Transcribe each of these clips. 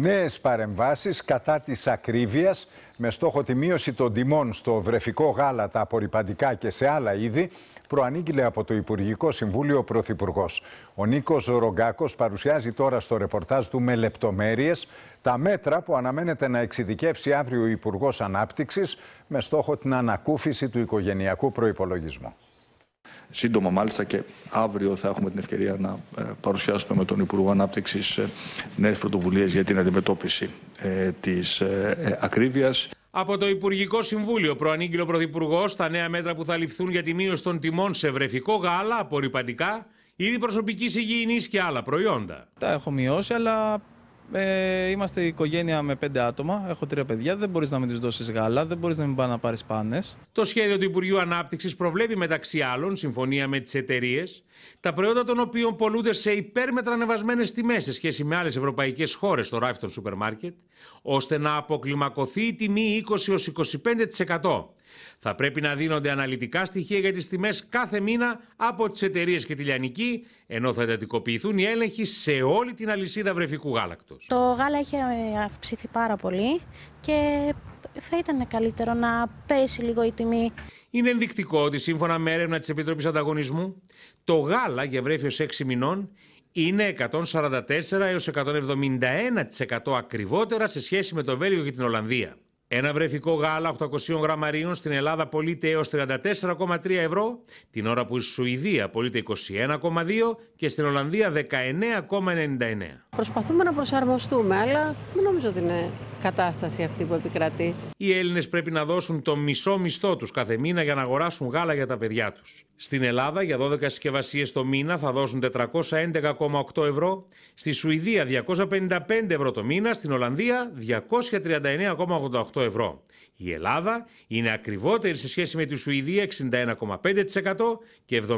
Νέες παρεμβάσεις κατά της ακρίβειας με στόχο τη μείωση των τιμών στο βρεφικό γάλα, τα απορριπαντικά και σε άλλα είδη προανήγγειλε από το Υπουργικό Συμβούλιο ο Πρωθυπουργός. Ο Νίκος Ρογκάκος παρουσιάζει τώρα στο ρεπορτάζ του με λεπτομέρειες τα μέτρα που αναμένεται να εξειδικεύσει αύριο ο Υπουργός Ανάπτυξης με στόχο την ανακούφιση του οικογενειακού προϋπολογισμού. Σύντομα μάλιστα και αύριο θα έχουμε την ευκαιρία να ε, παρουσιάσουμε με τον Υπουργό ανάπτυξης ε, νέες πρωτοβουλίες για την αντιμετώπιση ε, της ακρίβειας. Από το Υπουργικό Συμβούλιο προανήγγειλε ο Πρωθυπουργός τα νέα μέτρα που θα ληφθούν για τη μείωση των τιμών σε βρεφικό γάλα, απορριπαντικά, είδη προσωπικής υγιεινής και άλλα προϊόντα. Τα έχω μειώσει, αλλά ε, είμαστε οικογένεια με πέντε άτομα. Έχω τρία παιδιά. Δεν μπορείς να μην τους δώσεις γάλα, δεν μπορείς να μην πάει να πάρεις πάνες. Το σχέδιο του Υπουργείου Ανάπτυξης προβλέπει μεταξύ άλλων συμφωνία με τις εταιρείες, τα προϊόντα των οποίων πολλούνται σε υπέρμετρα ανεβασμένε τιμές σε σχέση με άλλες ευρωπαϊκές χώρες στο ράφι των σούπερ μάρκετ, ώστε να αποκλιμακωθεί η τιμή 20-25%. Θα πρέπει να δίνονται αναλυτικά στοιχεία για τις τιμές κάθε μήνα από τις εταιρείες και τη Λιανική, ενώ θα εντατικοποιηθούν οι έλεγχοι σε όλη την αλυσίδα βρεφικού γάλακτος. Το γάλα έχει ε, αυξηθεί πάρα πολύ και θα ήταν καλύτερο να πέσει λίγο η τιμή. Είναι ενδεικτικό ότι σύμφωνα με έρευνα της Επιτροπής Ανταγωνισμού, το γάλα για βρέφιος 6 μηνών είναι 144 έως 171% ακριβότερα σε σχέση με το Βέλγιο και την Ολλανδία. Ένα βρεφικό γάλα 800 γραμμαρίων στην Ελλάδα πωλείται έως 34,3 ευρώ, την ώρα που η Σουηδία πωλείται 21,2 και στην Ολλανδία 19,99. Προσπαθούμε να προσαρμοστούμε, αλλά δεν νομίζω ότι είναι κατάσταση αυτή που επικρατεί. Οι Έλληνες πρέπει να δώσουν το μισό μισθό τους κάθε μήνα για να αγοράσουν γάλα για τα παιδιά τους. Στην Ελλάδα για 12 συσκευασίες το μήνα θα δώσουν 411,8 ευρώ, στη Σουηδία 255 ευρώ το μήνα, στην Ολλανδία 239,88 ευρώ. Η Ελλάδα είναι ακριβότερη σε σχέση με τη Σουηδία 61,5% και 71,6%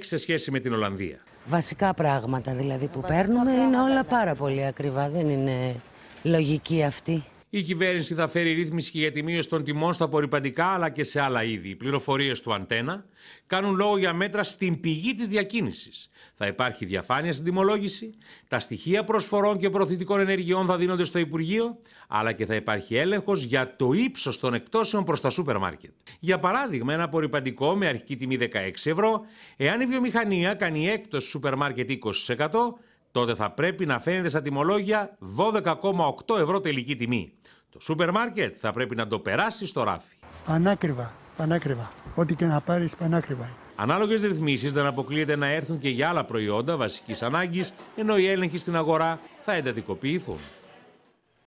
σε σχέση με την Ολλανδία. Βασικά πράγματα δηλαδή που παίρνουμε είναι όλα πάρα πολύ ακριβά, δεν είναι λογική αυτή. Η κυβέρνηση θα φέρει ρύθμιση και για τη των τιμών στα απορριπαντικά αλλά και σε άλλα είδη. Οι πληροφορίες του Αντένα κάνουν λόγο για μέτρα στην πηγή της διακίνησης. Θα υπάρχει διαφάνεια στην τιμολόγηση, τα στοιχεία προσφορών και προθετικών ενεργειών θα δίνονται στο Υπουργείο, αλλά και θα υπάρχει έλεγχος για το ύψος των εκτόσεων προς τα σούπερ μάρκετ. Για παράδειγμα, ένα απορριπαντικό με αρχική τιμή 16 ευρώ, εάν η βιομηχανία κάνει έκπτωση σούπερ μάρκετ 20%, τότε θα πρέπει να φαίνεται στα τιμολόγια 12,8 ευρώ τελική τιμή. Το σούπερ μάρκετ θα πρέπει να το περάσεις στο ράφι. Πανάκριβα, πανάκριβα. Ό,τι και να πάρεις, πανάκριβα. Ανάλογες ρυθμίσεις δεν αποκλείεται να έρθουν και για άλλα προϊόντα βασικής ανάγκης, ενώ οι έλεγχοι στην αγορά θα εντατικοποιηθούν.